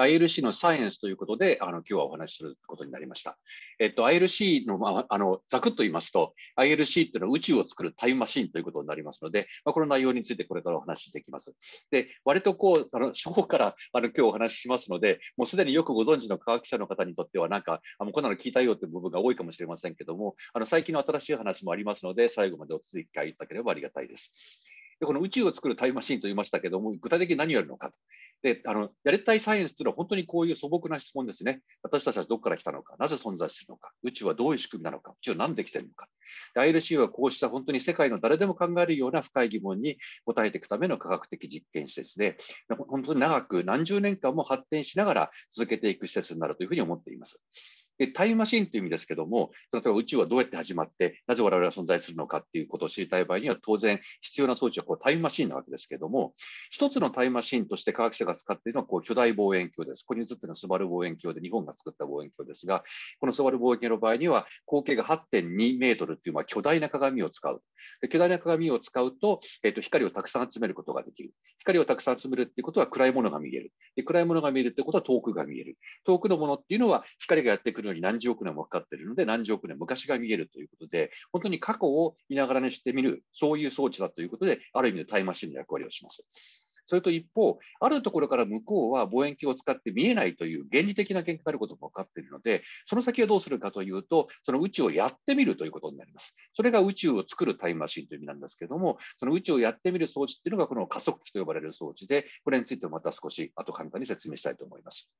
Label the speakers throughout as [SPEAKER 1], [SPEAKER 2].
[SPEAKER 1] ILC のサイエンスということで、あの今日はお話しすることになりました。えっと、ILC の、まあ、あのざくっと言いますと、ILC というのは宇宙を作るタイムマシンということになりますので、まあ、この内容についてこれからお話しできます。で、割とこう、あの初歩からあの今日お話ししますので、もうすでによくご存知の科学者の方にとっては、なんか、あのこんなの聞いたよって部分が多いかもしれませんけども、あの最近の新しい話もありますので、最後までお続き合いいただければありがたいです。でこの宇宙を作るタイムマシンと言いましたけども、具体的に何をやるのかであのやりたいサイエンスというのは本当にこういう素朴な質問ですね。私たちはどこから来たのか、なぜ存在するのか、宇宙はどういう仕組みなのか、宇宙は何で来てるのか。ILC はこうした本当に世界の誰でも考えるような深い疑問に答えていくための科学的実験施設で、本当に長く何十年間も発展しながら続けていく施設になるというふうに思っています。でタイムマシンという意味ですけども例えば宇宙はどうやって始まってなぜ我々は存在するのかっていうことを知りたい場合には当然必要な装置はこうタイムマシンなわけですけども一つのタイムマシンとして科学者が使っているのはこう巨大望遠鏡ですここに映っているのはスバル望遠鏡で日本が作った望遠鏡ですがこのスバル望遠鏡の場合には口径が8.2メートルっていうまあ巨大な鏡を使うで巨大な鏡を使うと,、えー、と光をたくさん集めることができる光をたくさん集めるっていうことは暗いものが見えるで暗いものが見えるってことは遠くが見える遠くのものっていうのは光がやってくるよに何十億年もかかっているので、何十億年昔が見えるということで、本当に過去を見ながらにしてみる、そういう装置だということで、ある意味でタイムマシンの役割をします。それと一方、あるところから向こうは望遠鏡を使って見えないという原理的な限界があることも分かっているので、その先はどうするかというと、その宇宙をやってみるということになります。それが宇宙を作るタイムマシンという意味なんですけども、その宇宙をやってみる装置っていうのがこの加速器と呼ばれる装置で、これについてもまた少し後簡単に説明したいと思います。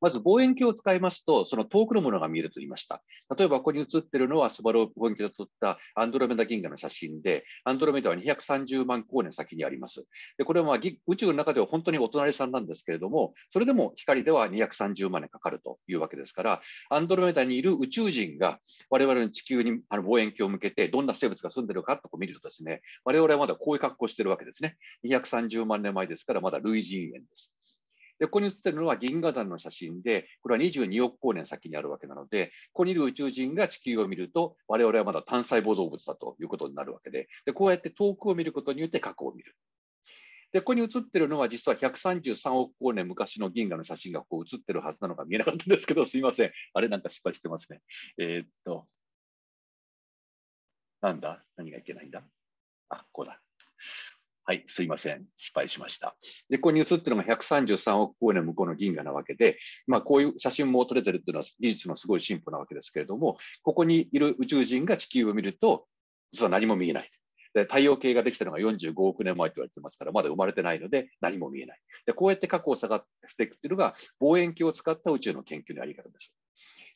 [SPEAKER 1] まず望遠鏡を使いますと、その遠くのものが見えると言いました。例えば、ここに写ってるのはスバル望遠鏡で撮ったアンドロメダ銀河の写真で、アンドロメダは230万光年先にあります。でこれは宇宙の中では本当にお隣さんなんですけれども、それでも光では230万年かかるというわけですから、アンドロメダにいる宇宙人が我々の地球にあの望遠鏡を向けて、どんな生物が住んでるかと見るとですね、我々はまだこういう格好してるわけですね。230万年前ですから、まだ類人猿です。で、ここに写ってるのは銀河団の写真で、これは22億光年先にあるわけなので、ここにいる宇宙人が地球を見ると、我々はまだ単細胞動物だということになるわけで、でこうやって遠くを見ることによって過去を見る。で、ここに写ってるのは実は133億光年昔の銀河の写真がこう写ってるはずなのか見えなかったんですけど、すいません。あれなんか失敗してますね。えー、っと、なんだ何がいけないんだあ、こうだ。はい、すいません、失敗しました。で、ここに写ってるのが133億光年向こうの銀河なわけで、まあ、こういう写真も撮れてるっていうのは技術のすごい進歩なわけですけれども、ここにいる宇宙人が地球を見ると、実は何も見えない。で太陽系ができたのが45億年前と言われてますから、まだ生まれてないので何も見えない。でこうやって過去を探っていくっていうのが望遠鏡を使った宇宙の研究のやり方です。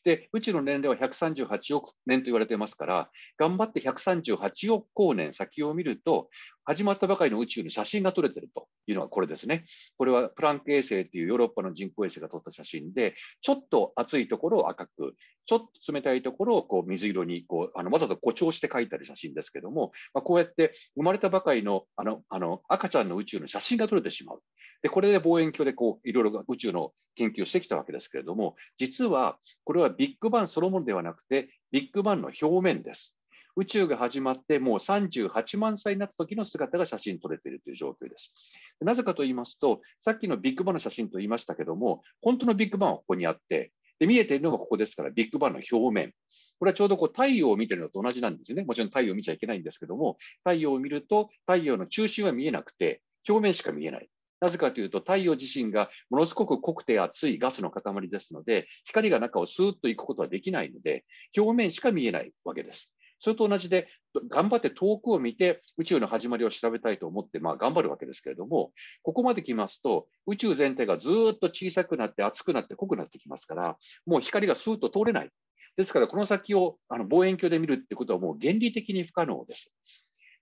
[SPEAKER 1] で、宇宙の年齢は138億年と言われてますから、頑張って138億光年先を見ると、始まったばかりの宇宙の写真が撮れてると。いうのはこれですね。これはプランク衛星っていうヨーロッパの人工衛星が撮った写真で、ちょっと暑いところを赤く、ちょっと冷たいところをこう水色にこうあのわざと誇張して描いてある写真ですけども、まあ、こうやって生まれたばかりのあのあの赤ちゃんの宇宙の写真が撮れてしまう。でこれで望遠鏡でこういろいろ宇宙の研究をしてきたわけですけれども、実はこれはビッグバンそのものではなくて、ビッグバンの表面です。宇宙が始まってもう38万歳になった時の姿が写真撮れているという状況です。なぜかと言いますと、さっきのビッグバンの写真と言いましたけども、本当のビッグバンはここにあって、で見えているのがここですから、ビッグバンの表面。これはちょうどこう太陽を見てるのと同じなんですね。もちろん太陽を見ちゃいけないんですけども、太陽を見ると太陽の中心は見えなくて、表面しか見えない。なぜかというと、太陽自身がものすごく濃くて熱いガスの塊ですので、光が中をスーッと行くことはできないので、表面しか見えないわけです。それと同じで、頑張って遠くを見て宇宙の始まりを調べたいと思って、まあ、頑張るわけですけれども、ここまで来ますと、宇宙全体がずっと小さくなって、熱くなって濃くなってきますから、もう光がスーッと通れない。ですから、この先をあの望遠鏡で見るってことはもう原理的に不可能です。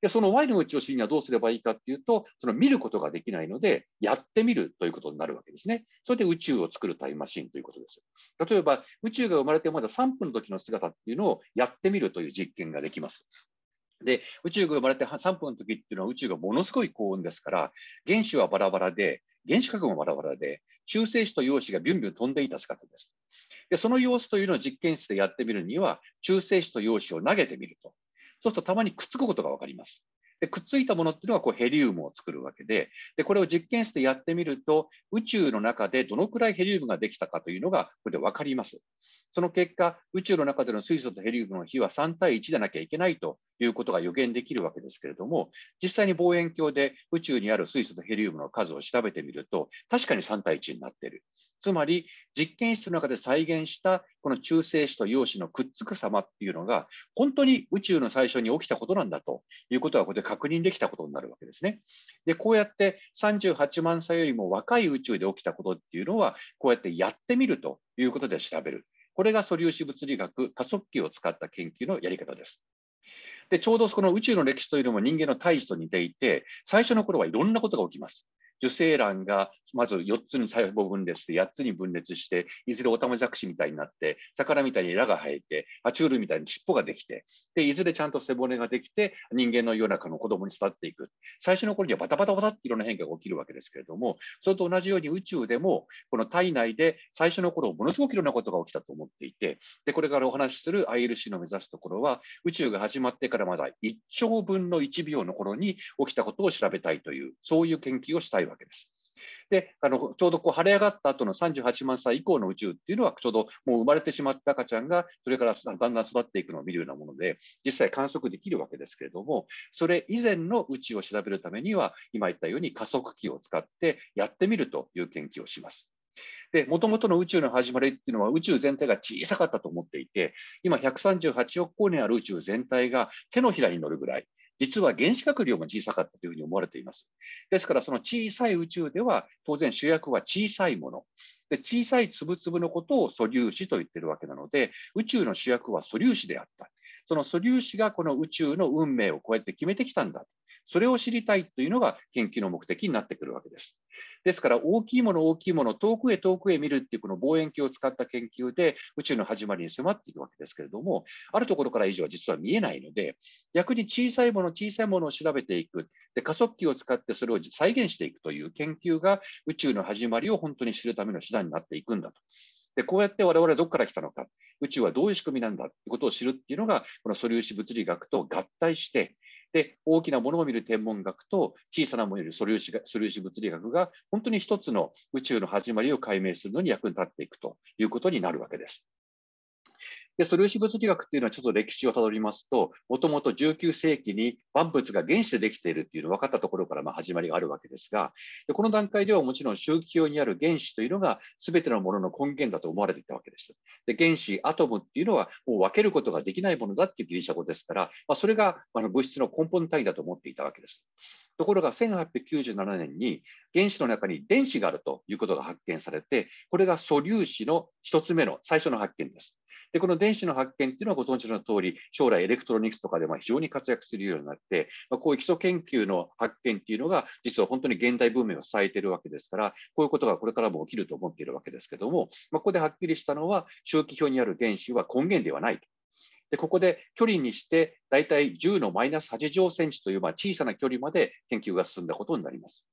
[SPEAKER 1] で、その Y のうちを知るにはどうすればいいかっていうと、その見ることができないので、やってみるということになるわけですね。それで宇宙を作るタイムマシンということです。例えば、宇宙が生まれてまだ3分の時の姿っていうのをやってみるという実験ができます。で、宇宙が生まれて3分の時っていうのは宇宙がものすごい高温ですから、原子はバラバラで、原子核もバラバラで、中性子と陽子がビュンビュン飛んでいた姿です。で、その様子というのを実験室でやってみるには、中性子と陽子を投げてみると。そうするとたまにくっつくことが分かります。でくっついたものっていうのがこうヘリウムを作るわけでで、これを実験室でやってみると、宇宙の中でどのくらいヘリウムができたかというのが、これで分かります。その結果、宇宙の中での水素とヘリウムの比は3対1でなきゃいけないということが予言できるわけですけれども、実際に望遠鏡で宇宙にある水素とヘリウムの数を調べてみると、確かに3対1になっている。つまり実験室の中で再現したこの中性子と陽子のくっつく様っていうのが本当に宇宙の最初に起きたことなんだということがここで確認できたことになるわけですね。でこうやって38万歳よりも若い宇宙で起きたことっていうのはこうやってやってみるということで調べる。これが素粒子物理学加速器を使った研究のやり方です。でちょうどこの宇宙の歴史というのも人間の胎児と似ていて最初の頃はいろんなことが起きます。受精卵がまず4つに細胞分裂して8つに分裂していずれオタマジャクシみたいになって魚みたいにラが生えて爬虫類みたいに尻尾ができてでいずれちゃんと背骨ができて人間の世の中の子供に育っていく最初の頃にはバタバタバタっていろんな変化が起きるわけですけれどもそれと同じように宇宙でもこの体内で最初の頃ものすごくいろんなことが起きたと思っていてでこれからお話しする ILC の目指すところは宇宙が始まってからまだ1兆分の1秒の頃に起きたことを調べたいというそういう研究をしたいわけです。わけです。であのちょうどこう腫れ上がった後の38万歳以降の宇宙っていうのはちょうどもう生まれてしまった赤ちゃんがそれからだんだん育っていくのを見るようなもので実際観測できるわけですけれどもそれ以前の宇宙を調べるためには今言ったように加速器を使ってやってみるという研究をします。で、もともとの宇宙の始まりっていうのは宇宙全体が小さかったと思っていて、今138億光年ある宇宙全体が手のひらに乗るぐらい、実は原子核量も小さかったというふうに思われています。ですから、その小さい宇宙では、当然主役は小さいもの。で小さい粒々のことを素粒子と言ってるわけなので、宇宙の主役は素粒子であった。その素粒子がこの宇宙の運命をこうやって決めてきたんだ。それを知りたいというのが研究の目的になってくるわけです。ですから大きいもの大きいもの遠くへ遠くへ見るっていうこの望遠鏡を使った研究で宇宙の始まりに迫っていくわけですけれどもあるところから以上は実は見えないので逆に小さいもの小さいものを調べていくで加速器を使ってそれを再現していくという研究が宇宙の始まりを本当に知るための手段になっていくんだとで、こうやって我々はどこから来たのか、宇宙はどういう仕組みなんだってことを知るっていうのが、この素粒子物理学と合体して、で、大きなものを見る天文学と小さなものを見る素粒子が素粒子物理学が、本当に一つの宇宙の始まりを解明するのに役に立っていくということになるわけです。で素粒子物理学っていうのはちょっと歴史をたどりますと、もともと19世紀に万物が原子でできているっていうの分かったところからま始まりがあるわけですがで、この段階ではもちろん周期表にある原子というのが全てのものの根源だと思われていたわけです。で原子、アトムっていうのはもう分けることができないものだっていうギリシャ語ですから、まあ、それがあの物質の根本単位だと思っていたわけです。ところが1897年に原子の中に電子があるということが発見されて、これが素粒子の1つ目の最初の発見です。で、この電子の発見っていうのはご存知の通り、将来エレクトロニクスとかでも非常に活躍するようになって、まあ、こういう基礎研究の発見っていうのが、実は本当に現代文明を支えているわけですから、こういうことがこれからも起きると思っているわけですけども、まあ、ここではっきりしたのは、周期表にある原子は根源ではないと。でここで距離にして大体10のマイナス8乗センチというまあ小さな距離まで研究が進んだことになります。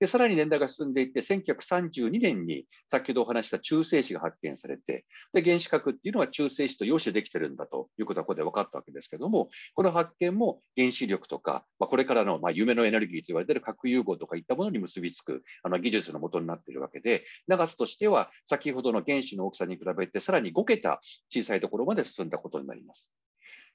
[SPEAKER 1] でさらに年代が進んでいって1932年に先ほどお話した中性子が発見されてで原子核っていうのは中性子と陽子でできてるんだということはここで分かったわけですけどもこの発見も原子力とか、まあ、これからのまあ夢のエネルギーと言われてる核融合とかいったものに結びつくあの技術のもとになっているわけで長さとしては先ほどの原子の大きさに比べてさらに5桁小さいところまで進んだことになります。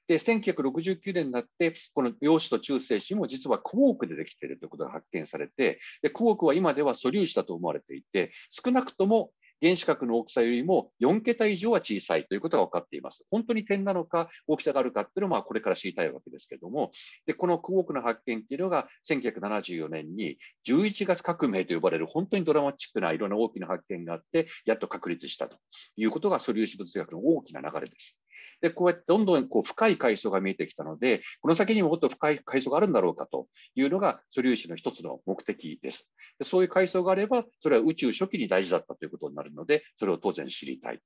[SPEAKER 1] で、1969年になって、この陽子と中性子も実はクォークでできているということが発見されて、でクォークは今では素粒子だと思われていて、少なくとも原子核の大きさよりも4桁以上は小さいということが分かっています。本当に点なのか大きさがあるかっていうのはこれから知りたいわけですけども、でこのクォークの発見っていうのが1974年に11月革命と呼ばれる本当にドラマチックないろんな大きな発見があって、やっと確立したということが素粒子物学の大きな流れです。でこうやってどんどんこう深い階層が見えてきたのでこの先にももっと深い階層があるんだろうかというのが素粒子の一つの目的ですでそういう階層があればそれは宇宙初期に大事だったということになるのでそれを当然知りたい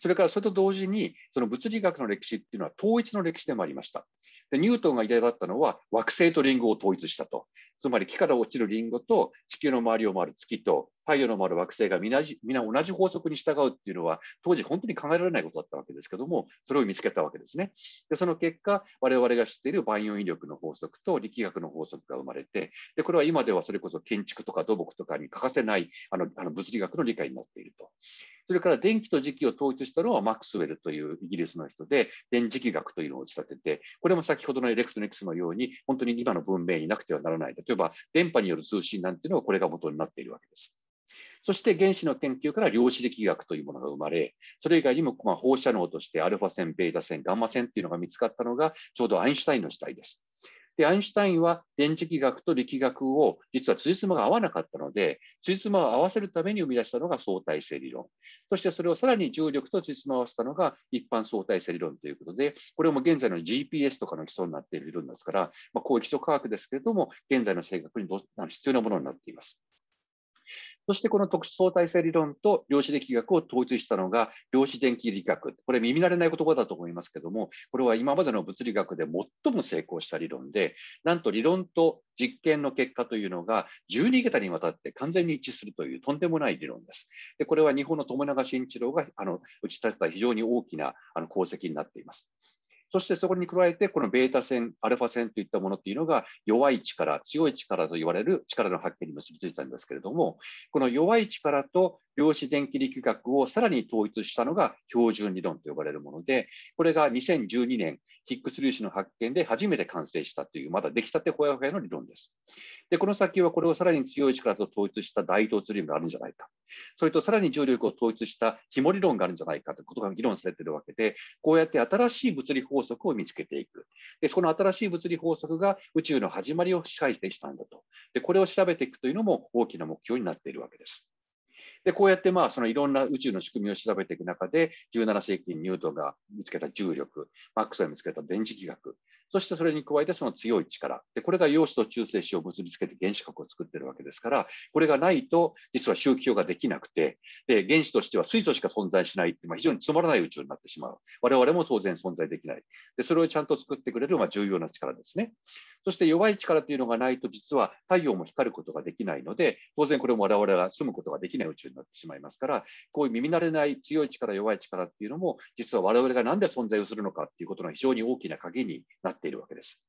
[SPEAKER 1] それからそれと同時に、その物理学の歴史っていうのは統一の歴史でもありました。でニュートンが偉大だったのは惑星とリンゴを統一したと。つまり木から落ちるリンゴと地球の周りを回る月と太陽の回る惑星が皆同じ法則に従うっていうのは当時本当に考えられないことだったわけですけどもそれを見つけたわけですね。でその結果我々が知っている万有引力の法則と力学の法則が生まれてでこれは今ではそれこそ建築とか土木とかに欠かせないあのあの物理学の理解になっていると。それから電気と磁気を統一したのはマックスウェルというイギリスの人で、電磁気学というのを打ち立てて、これも先ほどのエレクトロニクスのように、本当に今の文明になくてはならないだとえば電波による通信なんていうのはこれが元になっているわけです。そして原子の研究から量子力学というものが生まれ、それ以外にもま放射能としてアルファ線、ベータ線、ガンマ線っていうのが見つかったのが、ちょうどアインシュタインの時代です。で、アインシュタインは電磁気学と力学を実は辻褄が合わなかったので、辻褄を合わせるために生み出したのが相対性理論。そしてそれをさらに重力と辻褄を合わせたのが一般相対性理論ということで、これも現在の GPS とかの基礎になっている理論ですから、まあ、こういう基礎科学ですけれども、現在の性格に必要なものになっています。そしてこの特殊相対性理論と量子力学を統一したのが量子電気力学。これ耳慣れない言葉だと思いますけども、これは今までの物理学で最も成功した理論で、なんと理論と実験の結果というのが12桁にわたって完全に一致するというとんでもない理論です。でこれは日本の友永慎一郎があの打ち立てた非常に大きなあの功績になっています。そしてそこに加えて、このベータ線、アルファ線といったものっていうのが、弱い力、強い力と言われる力の発見に結びついたんですけれども、この弱い力と量子電気力学をさらに統一したのが標準理論と呼ばれるもので、これが2012年、ヒックス粒子の発見で初めて完成したという、まだ出来たてほやほやの理論です。で、この先はこれをさらに強い力と統一した大統一理論があるんじゃないか。それとさらに重力を統一した紐理論があるんじゃないかということが議論されているわけで、こうやって新しい物理法則を見つけていく。で、その新しい物理法則が宇宙の始まりを支配してきたんだと。で、これを調べていくというのも大きな目標になっているわけです。で、こうやってまあそのいろんな宇宙の仕組みを調べていく中で、17世紀にニュートンが見つけた重力、マックスが見つけた電磁気学、そしてそれに加えてその強い力。で、これが陽子と中性子を結びつけて原子核を作ってるわけですから、これがないと、実は周期表ができなくて、で、原子としては水素しか存在しないって、まあ、非常につまらない宇宙になってしまう。我々も当然存在できない。で、それをちゃんと作ってくれる、まあ、重要な力ですね。そして弱い力というのがないと、実は太陽も光ることができないので、当然これも我々が住むことができない宇宙になってしまいますから、こういう耳慣れない強い力、弱い力っていうのも、実は我々が何で存在をするのかっていうことの非常に大きな鍵になってているわけです。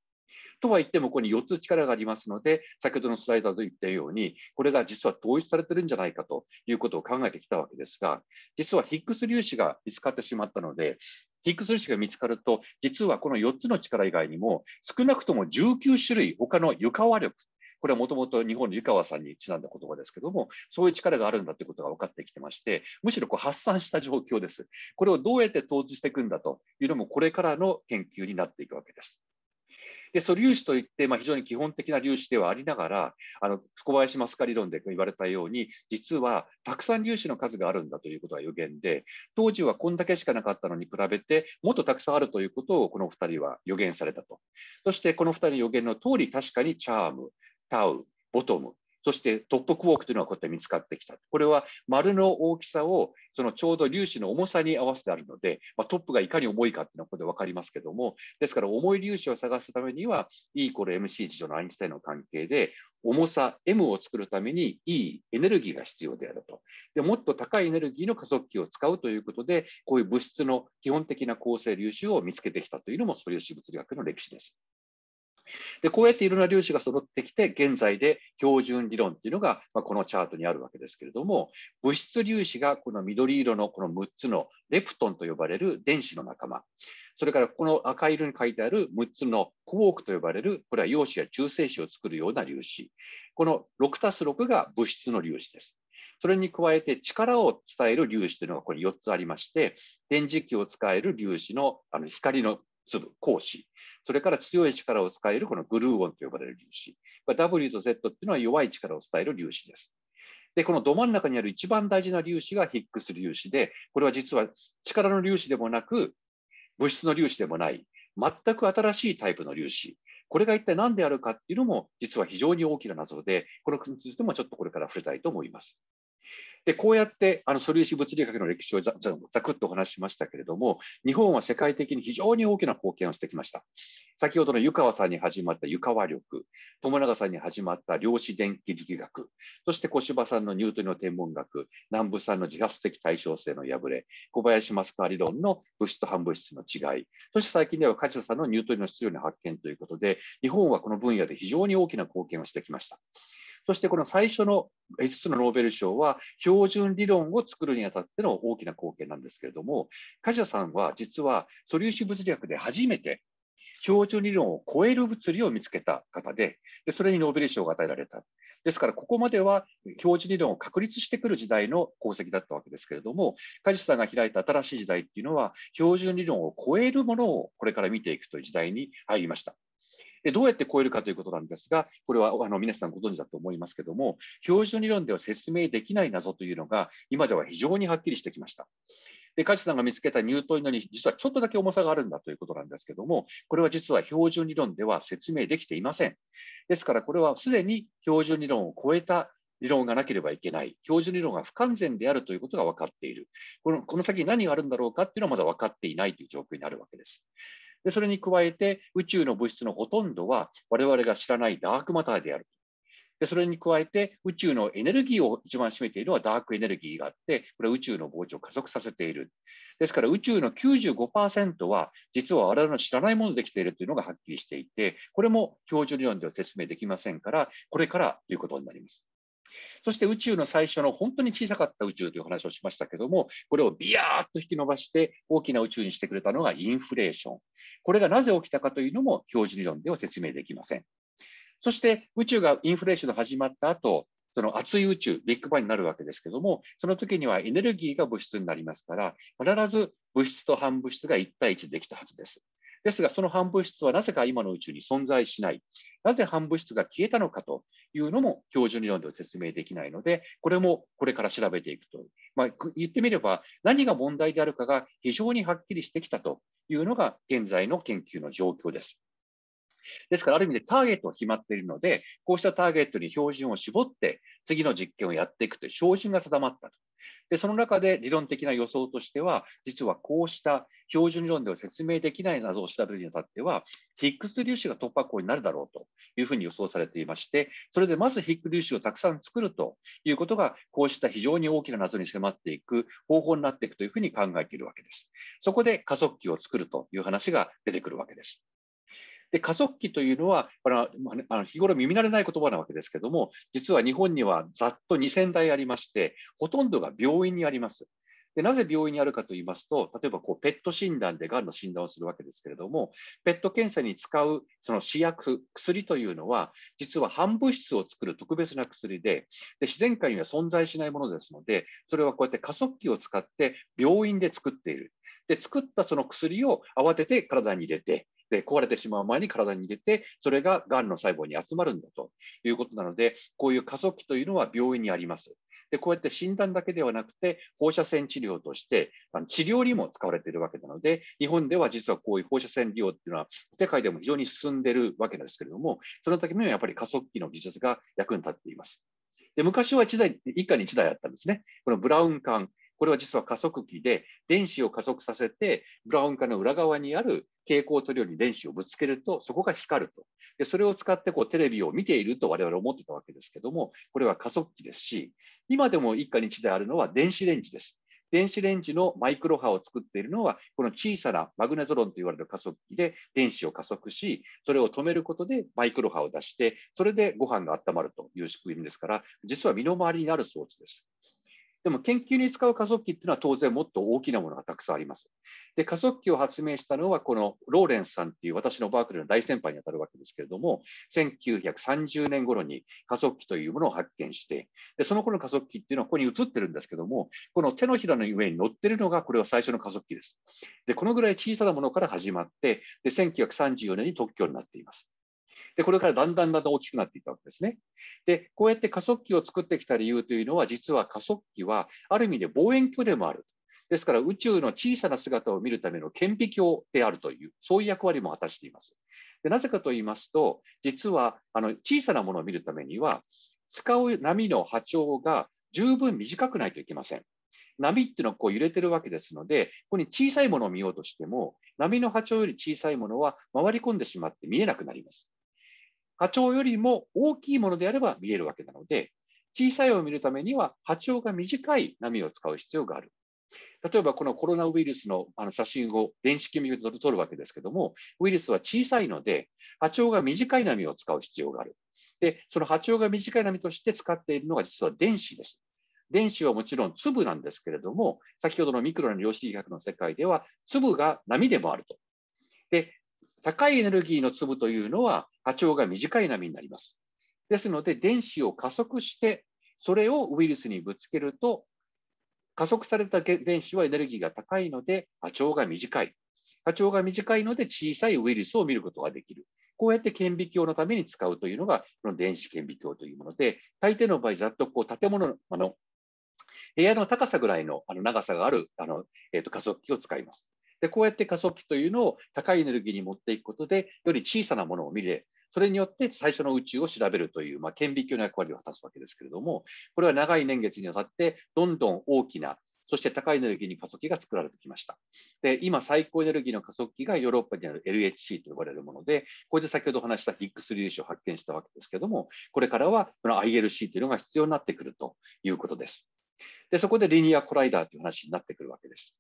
[SPEAKER 1] とは言っても、ここに4つ力がありますので、先ほどのスライダーと言ったように、これが実は統一されてるんじゃないかということを考えてきたわけですが、実はヒックス粒子が見つかってしまったので、ヒックス粒子が見つかると、実はこの4つの力以外にも、少なくとも19種類、他の床和力これはもともと日本の湯川さんにちなんだ言葉ですけども、そういう力があるんだということが分かってきてまして、むしろこう発散した状況です。これをどうやって統治していくんだというのも、これからの研究になっていくわけです。で素粒子といって、まあ、非常に基本的な粒子ではありながらあの小林マスカ理論で言われたように実はたくさん粒子の数があるんだということは予言で当時はこんだけしかなかったのに比べてもっとたくさんあるということをこの2人は予言されたとそしてこの2人予言の通り確かにチャームタウ、ボトム、そしてトップクォークというのがこうやって見つかってきた。これは丸の大きさをそのちょうど粒子の重さに合わせてあるので、まあ、トップがいかに重いかっていうのはここで分かりますけども、ですから重い粒子を探すためには E イコール MC 事情のアインシュタインの関係で、重さ M を作るために E エネルギーが必要であるとで。もっと高いエネルギーの加速器を使うということで、こういう物質の基本的な構成粒子を見つけてきたというのも素粒子物理学の歴史です。で、こうやっていろんな粒子が揃ってきて、現在で標準理論っていうのが、まあ、このチャートにあるわけですけれども、物質粒子がこの緑色のこの6つのレプトンと呼ばれる電子の仲間、それからこの赤色に書いてある6つのクォークと呼ばれる、これは陽子や中性子を作るような粒子。この6たす6が物質の粒子です。それに加えて力を伝える粒子というのがこれ4つありまして、電磁気を使える粒子のあの光の粒、光子。それから強い力を使えるこのグルーオンと呼ばれる粒子。W と Z っていうのは弱い力を伝える粒子です。で、このど真ん中にある一番大事な粒子がヒックス粒子で、これは実は力の粒子でもなく、物質の粒子でもない、全く新しいタイプの粒子。これが一体何であるかっていうのも、実は非常に大きな謎で、このについてもちょっとこれから触れたいと思います。でこうやってあの素粒子物理学の歴史をざざくっとお話ししましたけれども日本は世界的に非常に大きな貢献をしてきました先ほどの湯川さんに始まった湯川力友永さんに始まった量子電気力学そして小芝さんのニュートリの天文学南部さんの自発的対称性の破れ小林マスカー理論の物質と反物質の違いそして最近では梶田さんのニュートリの質量の発見ということで日本はこの分野で非常に大きな貢献をしてきました。そしてこの最初の5つのノーベル賞は、標準理論を作るにあたっての大きな貢献なんですけれども、梶田さんは実は素粒子物理学で初めて標準理論を超える物理を見つけた方でで、それにノーベル賞が与えられた。ですから、ここまでは標準理論を確立してくる時代の功績だったわけですけれども、梶さんが開いた新しい時代っていうのは、標準理論を超えるものをこれから見ていくという時代に入りました。でどうやって超えるかということなんですが、これはあの皆さんご存知だと思いますけども、標準理論では説明できない謎というのが、今では非常にはっきりしてきました。で、地さんが見つけたニュートンのに、実はちょっとだけ重さがあるんだということなんですけども、これは実は標準理論では説明できていません。ですから、これはすでに標準理論を超えた理論がなければいけない、標準理論が不完全であるということが分かっている、このこの先何があるんだろうかっていうのはまだ分かっていないという状況になるわけです。でそれに加えて宇宙の物質のほとんどは我々が知らないダークマターである。でそれに加えて宇宙のエネルギーを一番占めているのはダークエネルギーがあってこれは宇宙の膨張を加速させているですから宇宙の95%は実は我々の知らないものできているというのがはっきりしていてこれも標準理論では説明できませんからこれからということになりますそして宇宙の最初の本当に小さかった宇宙という話をしましたけども、これをビヤーッと引き伸ばして大きな宇宙にしてくれたのがインフレーション。これがなぜ起きたかというのも表示理論では説明できません。そして宇宙がインフレーションが始まった後、その熱い宇宙、ビッグバンになるわけですけども、その時にはエネルギーが物質になりますから、必ず物質と反物質が1対1できたはずです。ですが、その反物質はなぜか今の宇宙に存在しない。なぜ反物質が消えたのかというのも標準理論では説明できないので、これもこれから調べていくと。まあ、言ってみれば、何が問題であるかが非常にはっきりしてきたというのが現在の研究の状況です。ですから、ある意味でターゲットは決まっているので、こうしたターゲットに標準を絞って、次の実験をやっていくという標準が定まったとでその中で理論的な予想としては、実はこうした標準理論では説明できない謎を調べるにあたっては、ヒックス粒子が突破口になるだろうというふうに予想されていまして、それでまずヒック粒子をたくさん作るということが、こうした非常に大きな謎に迫っていく方法になっていくというふうに考えているわけです。そこで加速器を作るという話が出てくるわけです。で加速器というのはあの日頃耳慣れない言葉なわけですけども実は日本にはざっと2000台ありましてほとんどが病院にあります。でなぜ病院にあるかと言いますと、例えばこうペット診断でがんの診断をするわけですけれども、ペット検査に使うその試薬、薬というのは、実は反物質を作る特別な薬でで、自然界には存在しないものですので、それはこうやって加速器を使って病院で作っている。で作ったその薬を慌てて体に入れてで壊れてしまう前に体に入れて、それががんの細胞に集まるんだということなので、こういう加速器というのは病院にあります。でこうやって診断だけではなくて、放射線治療として、あの治療にも使われているわけなので、日本では実はこういう放射線利用っていうのは、世界でも非常に進んでいるわけですけれども、その時にはやっぱり加速器の技術が役に立っています。で昔は1台、一家に1台あったんですね。このブラウン管、これは実は加速器で電子を加速させてブラウン管の裏側にある蛍光塗料に電子をぶつけるとそこが光るとでそれを使ってこうテレビを見ていると我々思ってたわけですけどもこれは加速器ですし今でも一家に一台あるのは電子レンジです。電子レンジのマイクロ波を作っているのは、この小さなマグネゾロンと言われる加速器で電子を加速し、それを止めることでマイクロ波を出して、それでご飯が温まるという仕組みですから、実は身の回りにある装置です。でも研究に使う加速器っていうのは当然もっと大きなものがたくさんあります。で、加速器を発明したのはこのローレンスさんっていう私のバークレーの大先輩にあたるわけですけれども、1930年頃に加速器というものを発見して、でその頃の加速器っていうのはここに映ってるんですけども、この手のひらの上に乗ってるのがこれは最初の加速器です。で、このぐらい小さなものから始まって、で1934年に特許になっています。で、これからだんだんだんだん大きくなっていったわけですね。で、こうやって加速器を作ってきた理由というのは、実は加速器はある意味で望遠鏡でもある。ですから宇宙の小さな姿を見るための顕微鏡であるという、そういう役割も果たしています。でなぜかと言いますと、実はあの小さなものを見るためには、使う波の波長が十分短くないといけません。波っていうのはこう揺れてるわけですので、ここに小さいものを見ようとしても、波の波長より小さいものは回り込んでしまって見えなくなります。波長よりも大きいものであれば見えるわけなので、小さいを見るためには波長が短い波を使う必要がある。例えばこのコロナウイルスのあの写真を電子顕微鏡で撮るわけですけども、ウイルスは小さいので、波長が短い波を使う必要がある。で、その波長が短い波として使っているのが実は電子です。電子はもちろん粒なんですけれども、先ほどのミクロの量子力学の世界では、粒が波でもあると。で、高いエネルギーの粒というのは、波長が短い波になります。ですので、電子を加速して、それをウイルスにぶつけると、加速された電子はエネルギーが高いので、波長が短い。波長が短いので、小さいウイルスを見ることができる。こうやって顕微鏡のために使うというのが、この電子顕微鏡というもので、大抵の場合、ざっとこう建物の、あの、部屋の高さぐらいのあの長さがあるあの、えー、と加速器を使います。でこうやって加速器というのを高いエネルギーに持っていくことで、より小さなものを見れ、それによって最初の宇宙を調べるという、まあ、顕微鏡の役割を果たすわけですけれども、これは長い年月にわたって、どんどん大きなそして高いエネルギーに加速器が作られてきました。で、今、最高エネルギーの加速器がヨーロッパにある LHC と呼ばれるもので、これで先ほどお話したヒックス粒子を発見したわけですけども、これからはこの ILC というのが必要になってくるということです。で、そこでリニアコライダーという話になってくるわけです。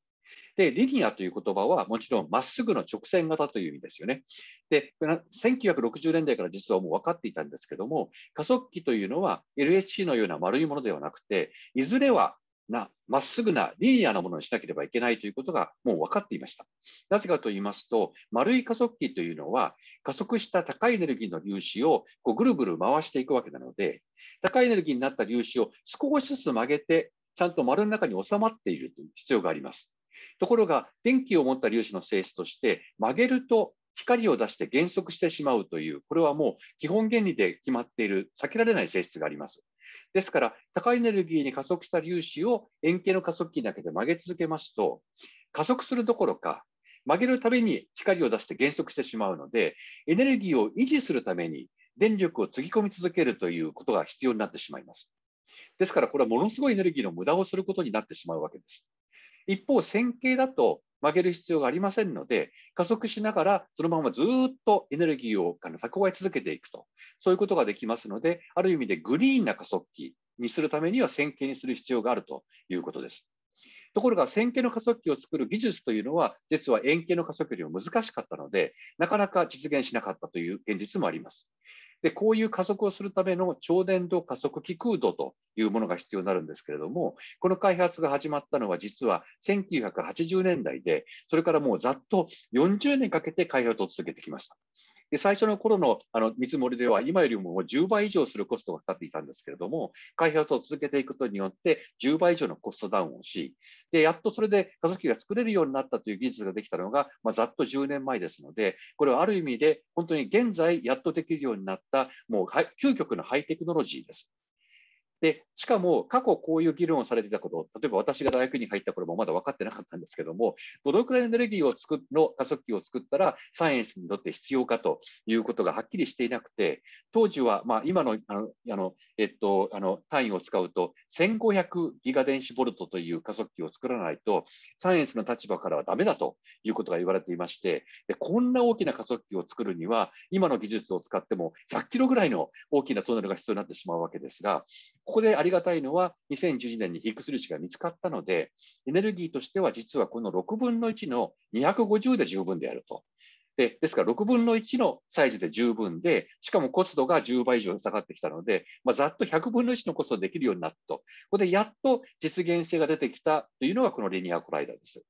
[SPEAKER 1] で、リニアという言葉はもちろんまっすぐの直線型という意味ですよね。で、1960年代から実はもう分かっていたんですけども、加速器というのは LHC のような丸いものではなくて、いずれはな、まっすぐなリニアなものにしなければいけないということがもう分かっていました。なぜかと言いますと、丸い加速器というのは、加速した高いエネルギーの粒子をこうぐるぐる回していくわけなので、高いエネルギーになった粒子を少しずつ曲げて、ちゃんと丸の中に収まっているという必要があります。ところが電気を持った粒子の性質として曲げると光を出して減速してしまうというこれはもう基本原理で決まっている避けられない性質があります。ですから高いエネルギーに加速した粒子を円形の加速器だけで曲げ続けますと加速するどころか曲げるたびに光を出して減速してしまうのでエネルギーを維持するために電力をつぎ込み続けるということが必要になってしまいます。ですからこれはものすごいエネルギーの無駄をすることになってしまうわけです。一方、線形だと曲げる必要がありませんので、加速しながら、そのままずっとエネルギーを蓄え続けていくと、そういうことができますので、ある意味でグリーンな加速器にするためには線形にする必要があるということです。ところが線形の加速器を作る技術というのは、実は円形の加速器よりも難しかったので、なかなか実現しなかったという現実もあります。で、こういう加速をするための超電導加速器空洞というものが必要になるんですけれども、この開発が始まったのは実は1980年代で、それからもうざっと40年かけて開発を続けてきました。で最初の頃のあの見積もりでは、今よりも10倍以上するコストがかかっていたんですけれども、開発を続けていくことによって、10倍以上のコストダウンをし、でやっとそれで加速器が作れるようになったという技術ができたのが、まあ、ざっと10年前ですので、これはある意味で、本当に現在、やっとできるようになった、もう究極のハイテクノロジーです。でしかも過去こういう議論をされていたこと、例えば私が大学に入った頃もまだ分かってなかったんですけども、どのくらいのエネルギーを作の加速器を作ったらサイエンスにとって必要かということがはっきりしていなくて、当時はまあ今のあのあの、えっと、あの単位を使うと1500ギガ電子ボルトという加速器を作らないと、サイエンスの立場からはだめだということが言われていまして、でこんな大きな加速器を作るには、今の技術を使っても100キロぐらいの大きなトンネルが必要になってしまうわけですが、こでありがたいのは、2012年にヒックス粒子が見つかったので、エネルギーとしては実はこの6分の1の250で十分であると。でですから6分の1のサイズで十分で、しかもコストが10倍以上下がってきたので、まあ、ざっと100分の1のコストができるようになったと。ここでやっと実現性が出てきたというのがこのリニアコライダーです。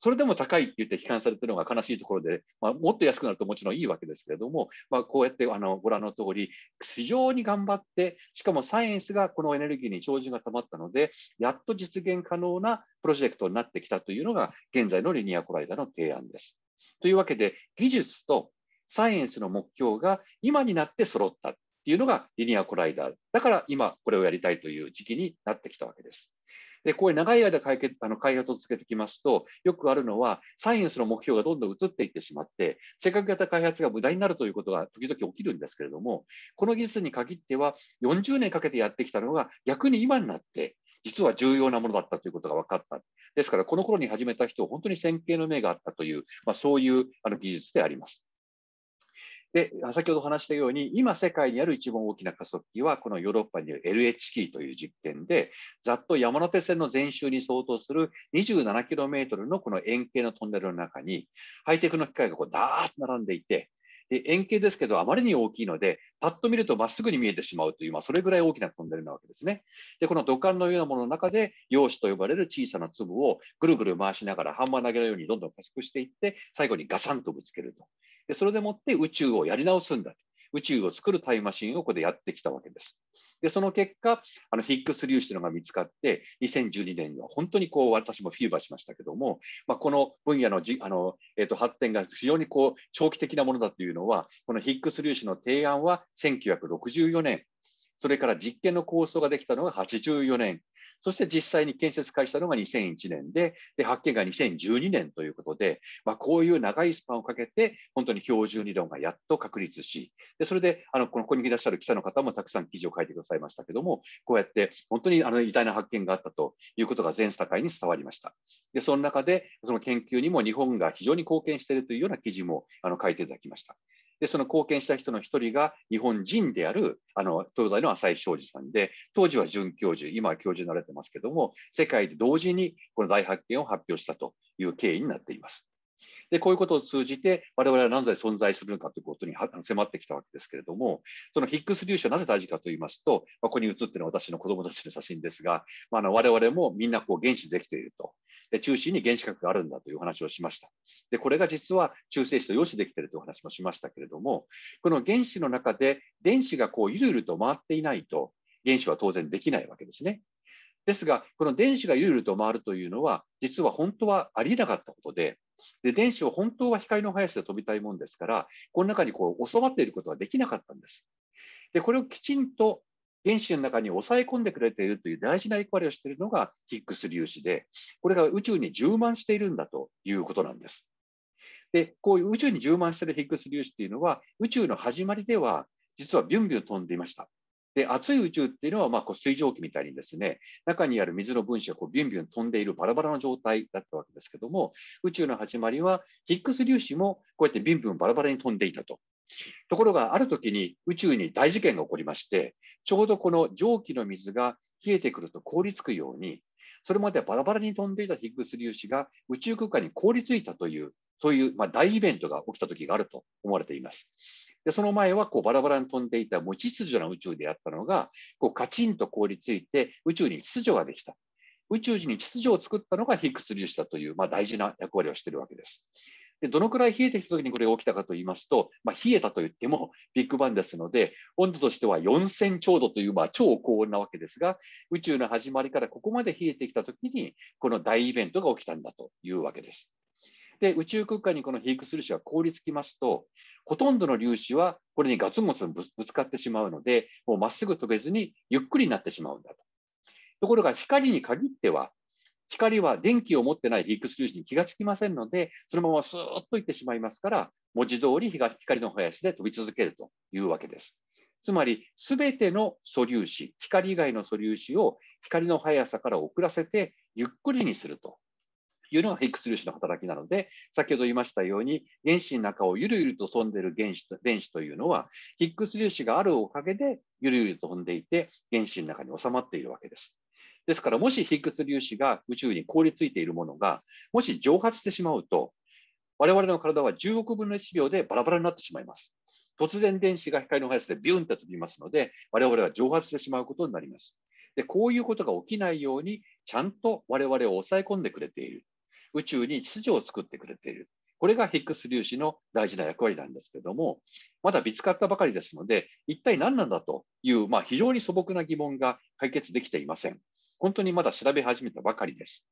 [SPEAKER 1] それでも高いって言って批判されてるのが悲しいところで、まあ、もっと安くなるともちろんいいわけですけれども、まあ、こうやってあのご覧の通り、非常に頑張って、しかもサイエンスがこのエネルギーに照準がたまったので、やっと実現可能なプロジェクトになってきたというのが、現在のリニアコライダーの提案です。というわけで、技術とサイエンスの目標が今になって揃ったっていうのがリニアコライダー。だから今これをやりたいという時期になってきたわけです。で、こういう長い間解決あの開発を続けてきますと、よくあるのは、サイエンスの目標がどんどん移っていってしまって、せっかくやった開発が無駄になるということが時々起きるんですけれども、この技術に限っては、40年かけてやってきたのが、逆に今になって、実は重要なものだったということが分かった。ですから、この頃に始めた人、本当に先見の目があったという、まあ、そういうあの技術であります。で、先ほど話したように、今世界にある一番大きな加速器は、このヨーロッパにある LHK という実験で、ざっと山手線の全周に相当する 27km のこの円形のトンネルの中に、ハイテクの機械がこうダーッと並んでいて、で円形ですけど、あまりに大きいので、パッと見るとまっすぐに見えてしまうという、まあ、それぐらい大きなトンネルなわけですね。で、この土管のようなものの中で、陽子と呼ばれる小さな粒をぐるぐる回しながら、ハンマー投げのようにどんどん加速していって、最後にガサンとぶつけると。でそれでもって宇宙をやり直すんだと宇宙を作るタイムマシンをここでやってきたわけです。で、その結果、あのヒッグス粒子というのが見つかって、2012年には本当にこう私もフィーバーしましたけども、まあ、この分野のじあの、えー、と発展が非常にこう長期的なものだというのは、このヒッグス粒子の提案は1964年、それから実験の構想ができたのが84年、そして実際に建設開始したのが2001年で、で発見が2012年ということで、まあ、こういう長いスパンをかけて、本当に標準理論がやっと確立し、でそれであのこここにいらっしゃる記者の方もたくさん記事を書いてくださいましたけども、こうやって本当にあの偉大な発見があったということが全世界に伝わりました。で、その中で、その研究にも日本が非常に貢献しているというような記事もあの書いていただきました。でその貢献した人の一人が日本人であるあの東大の浅井昌司さんで当時は准教授今は教授になれてますけども世界で同時にこの大発見を発表したという経緯になっています。でこういうことを通じて我々はなぜ存在するのかということに迫ってきたわけですけれどもそのヒックス粒子はなぜ大事かと言いますと、まあ、ここに写っている私の子どもたちの写真ですが、まあ、あの我々もみんなこう原子できているとで中心に原子核があるんだという話をしましたでこれが実は中性子と陽子できているという話もしましたけれどもこの原子の中で電子がこうゆるゆると回っていないと原子は当然できないわけですね。ですが、この電子がゆるゆると回るというのは、実は本当はありえなかったことで、で電子を本当は光の速さで飛びたいもんですからこの中にこう収まっていることはできなかったんです。でこれをきちんと原子の中に抑え込んでくれているという大事な役割をしているのがヒッグス粒子で、これが宇宙に充満しているんだということなんです。で、こういう宇宙に充満しているヒッグス粒子っていうのは、宇宙の始まりでは実はビュンビュン飛んでいました。で、熱い宇宙っていうのは、まあ、こう水蒸気みたいにですね、中にある水の分子がこうビュンビュン飛んでいるバラバラの状態だったわけですけども、宇宙の始まりは、ヒッグス粒子もこうやってビュンビュンバラバラに飛んでいたと。ところがある時に宇宙に大事件が起こりまして、ちょうどこの蒸気の水が冷えてくると凍りつくように、それまでバラバラに飛んでいたヒッグス粒子が宇宙空間に凍りついたという、そういうま大イベントが起きた時があると思われています。で、その前はこうバラバラに飛んでいた無秩序な宇宙であったのが、こうカチンと凍りついて宇宙に秩序ができた。宇宙人に秩序を作ったのがヒックス粒子だという、まあ、大事な役割をしているわけです。でどのくらい冷えてきた時にこれが起きたかと言いますと、まあ、冷えたといってもビッグバンですので、温度としては4000兆度という、まあ、超高温なわけですが、宇宙の始まりからここまで冷えてきた時に、この大イベントが起きたんだというわけです。で、宇宙空間にこのヒークス粒子が凍りつきますと、ほとんどの粒子はこれにガツンガツンぶつかってしまうので、もうまっすぐ飛べずにゆっくりになってしまうんだと。ところが光に限っては、光は電気を持ってないヒークス粒子に気がつきませんので、そのままスーッといってしまいますから、文字通り光の速さで飛び続けるというわけです。つまり、すべての素粒子、光以外の素粒子を光の速さから遅らせて、ゆっくりにするというのがヒックス粒子の働きなので、先ほど言いましたように、原子の中をゆるゆると飛んでいる原子と電子というのは、ヒックス粒子があるおかげで、ゆるゆると飛んでいて、原子の中に収まっているわけです。ですから、もしヒックス粒子が宇宙に凍りついているものが、もし蒸発してしまうと、我々の体は10億分の1秒でバラバラになってしまいます。突然電子が光の速さでビュンと飛びますので、我々は蒸発してしまうことになります。で、こういうことが起きないように、ちゃんと我々を抑え込んでくれている。宇宙に秩序を作ってくれている。これがヒックス粒子の大事な役割なんですけども、まだ見つかったばかりですので、一体何なんだという、まあ、非常に素朴な疑問が解決できていません。本当にまだ調べ始めたばかりです。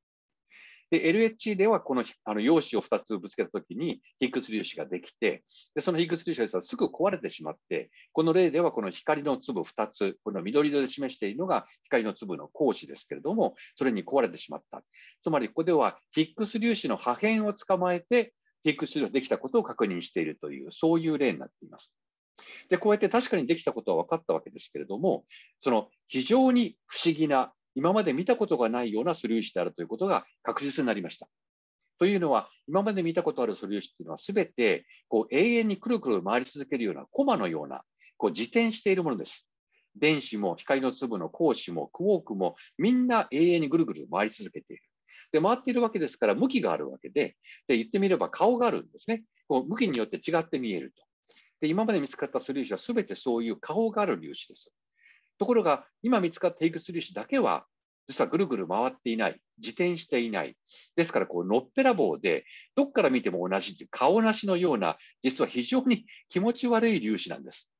[SPEAKER 1] で、LHC ではこのあの陽子を2つぶつけたときに、ヒックス粒子ができて、でそのヒックス粒子がすぐ壊れてしまって、この例ではこの光の粒2つ、この緑色で示しているのが光の粒の光子ですけれども、それに壊れてしまった。つまり、ここではヒックス粒子の破片を捕まえて、ヒックス粒子ができたことを確認しているという、そういう例になっています。で、こうやって確かにできたことは分かったわけですけれども、その非常に不思議な今まで見たことがないような素粒子であるということが確実になりました。というのは、今まで見たことある素粒子っていうのは、すべてこう永遠にくるくる回り続けるようなコマのような、こう自転しているものです。電子も光の粒の光子もクォークもみんな永遠にぐるぐる回り続けている。で、回っているわけですから向きがあるわけで、で言ってみれば顔があるんですね。こう向きによって違って見えると。で、今まで見つかった素粒子はすべてそういう顔がある粒子です。ところが、今見つかったヒグス粒子だけは、実はぐるぐる回っていない、自転していない。ですから、こう、のっぺらぼうで、どっから見ても同じいう顔なしのような、実は非常に気持ち悪い粒子なんです。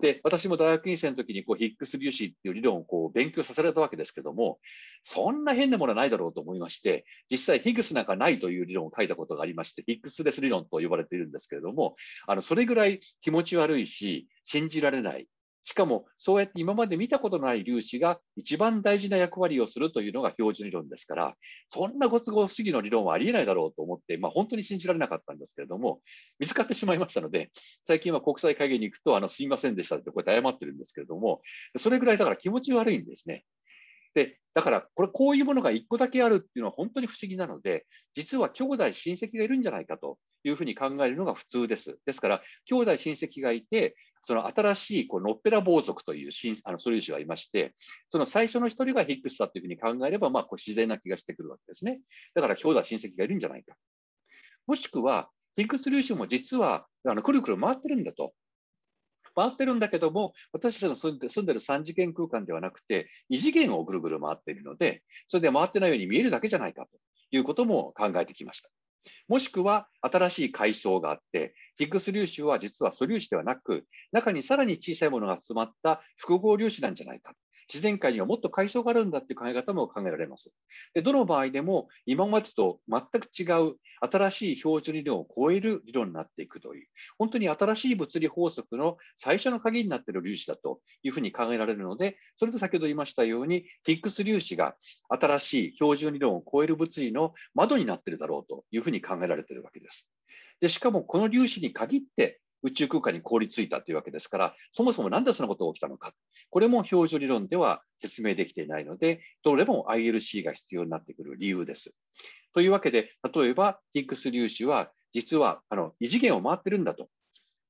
[SPEAKER 1] で、私も大学院生の時にこうヒックス粒子っていう理論をこう勉強させられたわけですけども、そんな変なものはないだろうと思いまして、実際ヒッグスなんかないという理論を書いたことがありまして、ヒックスレス理論と呼ばれているんですけれども、あのそれぐらい気持ち悪いし、信じられない。しかもそうやって今まで見たことのない粒子が一番大事な役割をするというのが標準理論ですから、そんなご都合主義の理論はありえないだろうと思って、まあ、本当に信じられなかったんですけれども、見つかってしまいましたので、最近は国際会議に行くと、あのすいませんでしたってこうやって謝ってるんですけれども、それぐらいだから気持ち悪いんですね。でだからこれこういうものが1個だけあるっていうのは本当に不思議なので実は兄弟親戚がいるんじゃないかというふうに考えるのが普通です。ですから兄弟親戚がいてその新しいこうのっぺら坊族というあの素粒子がいましてその最初の1人がヒックスだというふうに考えればまあこう自然な気がしてくるわけですね。だから兄弟親戚がいるんじゃないか。もしくはヒックス粒子も実はあのくるくる回ってるんだと回ってるんだけども、私たちの住んで住んでる3次元空間ではなくて、異次元をぐるぐる回っているので、それで回ってないように見えるだけじゃないかということも考えてきました。もしくは新しい階層があって、ヒッグス粒子は実は素粒子ではなく、中にさらに小さいものが詰まった複合粒子なんじゃないか自然界にはもっと階層があるんだっていう考え方も考えられます。でどの場合でも今までと全く違う新しい標準理論を超える理論になっていくという本当に新しい物理法則の最初の鍵になっている粒子だというふうに考えられるのでそれと先ほど言いましたようにヒックス粒子が新しい標準理論を超える物理の窓になっているだろうというふうに考えられているわけです。でしかもこの粒子に限って宇宙空間に凍りついたというわけですから、そもそもなんでそんなことが起きたのか、これも表情理論では説明できていないので、どれも ILC が必要になってくる理由です。というわけで、例えば、ヒックス粒子は、実はあの異次元を回ってるんだと。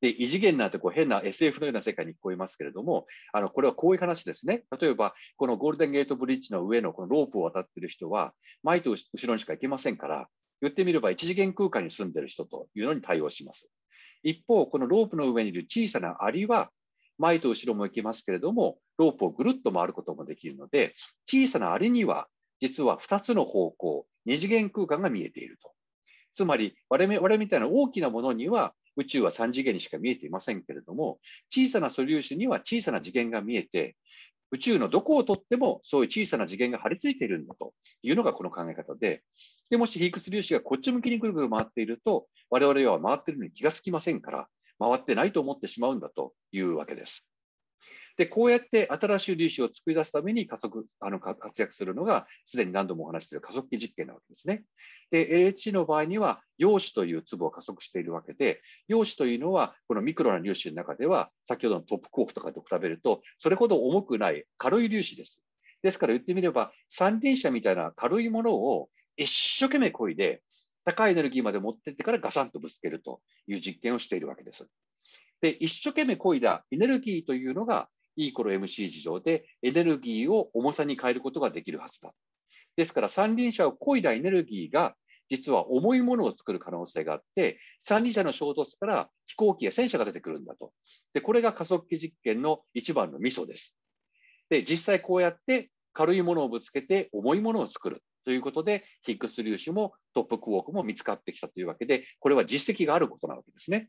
[SPEAKER 1] で異次元なんてこう変な SF のような世界に聞こえますけれども、あのこれはこういう話ですね。例えば、このゴールデンゲートブリッジの上のこのロープを渡ってる人は、前と後ろにしか行けませんから、言ってみれば一次元空間に住んでる人というのに対応します。一方、このロープの上にいる小さなアリは、前と後ろも行けますけれども、ロープをぐるっと回ることもできるので、小さなアリには、実は2つの方向、2次元空間が見えていると。つまり我々みたいな大きなものには宇宙は3次元にしか見えていませんけれども、小さな素粒子には小さな次元が見えて、宇宙のどこをとってもそういう小さな次元が張り付いているんだというのがこの考え方で、でもしヒークス粒子がこっち向きにぐるぐる回っていると、我々は回っているのに気がつきませんから、回ってないと思ってしまうんだというわけです。で、こうやって新しい粒子を作り出すために加速、あの活躍するのが、すでに何度もお話しいる加速器実験なわけですね。で、LHC の場合には、陽子という粒を加速しているわけで、陽子というのは、このミクロな粒子の中では、先ほどのトップコークとかと比べると、それほど重くない軽い粒子です。ですから言ってみれば、三輪車みたいな軽いものを一生懸命こいで、高いエネルギーまで持ってってからガサンとぶつけるという実験をしているわけです。で、一生懸命こいだエネルギーというのが E イコ MC 事情でエネルギーを重さに変えることができるはずだ。ですから三輪車をこいだエネルギーが実は重いものを作る可能性があって三輪車の衝突から飛行機や戦車が出てくるんだと。でこれが加速器実験の一番のミソです。で実際こうやって軽いものをぶつけて重いものを作るということでヒッグス粒子もトップクォークも見つかってきたというわけでこれは実績があることなわけですね。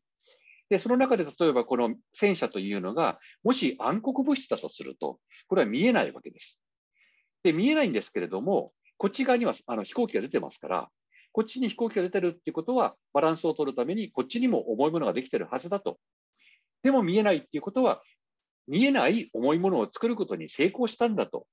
[SPEAKER 1] で、その中で例えばこの戦車というのが、もし暗黒物質だとすると、これは見えないわけです。で、見えないんですけれども、こっち側にはあの飛行機が出てますから、こっちに飛行機が出てるっていうことは、バランスを取るために、こっちにも重いものができてるはずだと。でも見えないっていうことは、見えない重いものを作ることに成功したんだと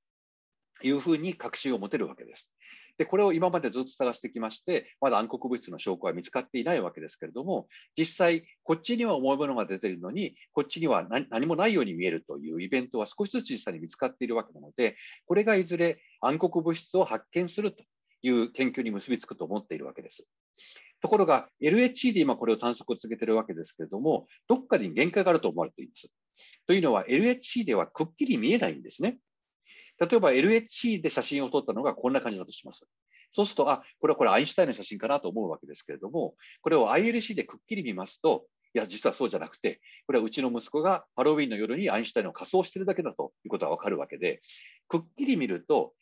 [SPEAKER 1] いうふうに確信を持てるわけです。で、これを今までずっと探してきまして、まだ暗黒物質の証拠は見つかっていないわけですけれども、実際、こっちには重いものが出ているのに、こっちには何もないように見えるというイベントは少しずつ実際に見つかっているわけなので、これがいずれ暗黒物質を発見するという研究に結びつくと思っているわけです。ところが LHC で今これを探索を続けているわけですけれども、どっかに限界があると思われています。というのは LHC ではくっきり見えないんですね。例えば LHC で写真を撮ったのがこんな感じだとします。そうすると、あ、これはこれアインシュタインの写真かなと思うわけですけれども、これを ILC でくっきり見ますと、いや、実はそうじゃなくて、これはうちの息子がハロウィンの夜にアインシュタインを仮装してるだけだということがわかるわけで、くっきり見ると、